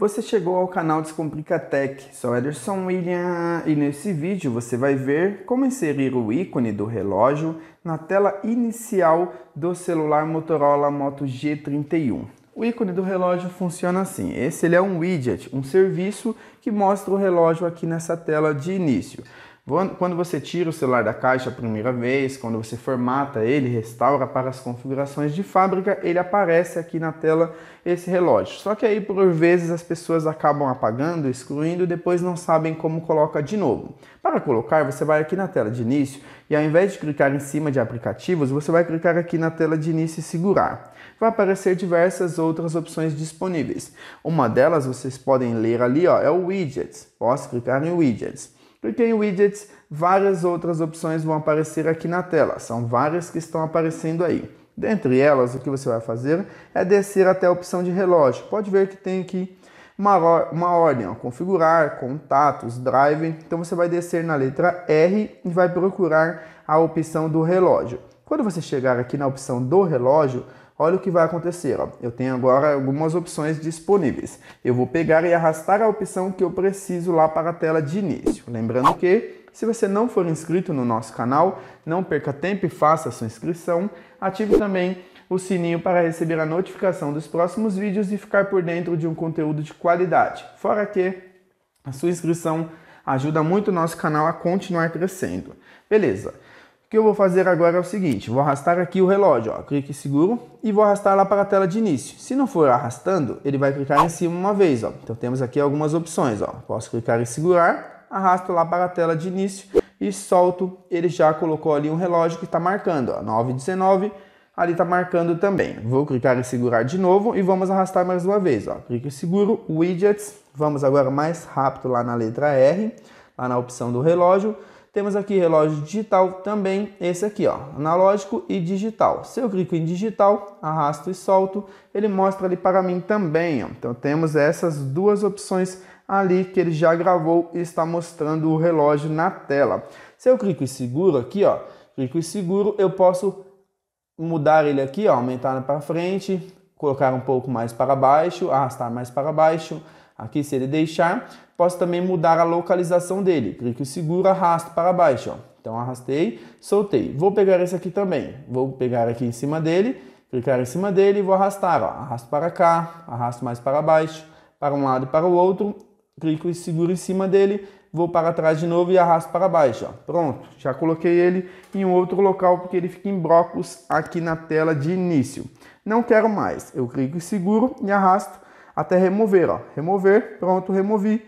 Você chegou ao canal Descomplica Tech, sou Ederson William e nesse vídeo você vai ver como inserir o ícone do relógio na tela inicial do celular Motorola Moto G31. O ícone do relógio funciona assim, esse ele é um widget, um serviço que mostra o relógio aqui nessa tela de início. Quando você tira o celular da caixa a primeira vez, quando você formata ele, restaura para as configurações de fábrica, ele aparece aqui na tela esse relógio. Só que aí por vezes as pessoas acabam apagando, excluindo e depois não sabem como coloca de novo. Para colocar, você vai aqui na tela de início e ao invés de clicar em cima de aplicativos, você vai clicar aqui na tela de início e segurar. Vai aparecer diversas outras opções disponíveis. Uma delas vocês podem ler ali, ó, é o widgets. Posso clicar em widgets. Clique em Widgets, várias outras opções vão aparecer aqui na tela. São várias que estão aparecendo aí. Dentre elas, o que você vai fazer é descer até a opção de relógio. Pode ver que tem aqui uma, uma ordem, ó, configurar, contatos, drive. Então você vai descer na letra R e vai procurar a opção do relógio. Quando você chegar aqui na opção do relógio, Olha o que vai acontecer. Ó. Eu tenho agora algumas opções disponíveis. Eu vou pegar e arrastar a opção que eu preciso lá para a tela de início. Lembrando que se você não for inscrito no nosso canal, não perca tempo e faça a sua inscrição. Ative também o sininho para receber a notificação dos próximos vídeos e ficar por dentro de um conteúdo de qualidade. Fora que a sua inscrição ajuda muito o nosso canal a continuar crescendo. Beleza. O que eu vou fazer agora é o seguinte, vou arrastar aqui o relógio, ó, clique seguro e vou arrastar lá para a tela de início. Se não for arrastando, ele vai clicar em cima uma vez, ó. Então temos aqui algumas opções, ó. Posso clicar em segurar, arrasto lá para a tela de início e solto. Ele já colocou ali um relógio que está marcando, ó, 9:19. Ali está marcando também. Vou clicar em segurar de novo e vamos arrastar mais uma vez. Ó. Clique seguro, widgets. Vamos agora mais rápido lá na letra R, lá na opção do relógio. Temos aqui relógio digital também, esse aqui, ó, analógico e digital. Se eu clico em digital, arrasto e solto, ele mostra ali para mim também, ó. Então temos essas duas opções ali que ele já gravou e está mostrando o relógio na tela. Se eu clico em seguro aqui, ó, clico em seguro, eu posso mudar ele aqui, ó, aumentar para frente, colocar um pouco mais para baixo, arrastar mais para baixo. Aqui, se ele deixar, posso também mudar a localização dele. Clico seguro, arrasto para baixo. Ó. Então, arrastei, soltei. Vou pegar esse aqui também. Vou pegar aqui em cima dele, clicar em cima dele e vou arrastar. Ó. Arrasto para cá, arrasto mais para baixo, para um lado e para o outro. Clico e seguro em cima dele vou para trás de novo e arrasto para baixo. Ó. Pronto, já coloquei ele em um outro local porque ele fica em blocos aqui na tela de início. Não quero mais, eu clico em seguro e arrasto até remover. Ó. Remover, pronto, removi.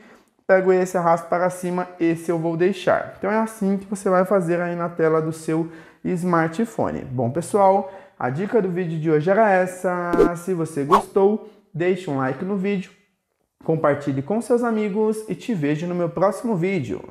Pego esse, arrasto para cima, esse eu vou deixar. Então é assim que você vai fazer aí na tela do seu smartphone. Bom pessoal, a dica do vídeo de hoje era essa. Se você gostou, deixe um like no vídeo Compartilhe com seus amigos e te vejo no meu próximo vídeo.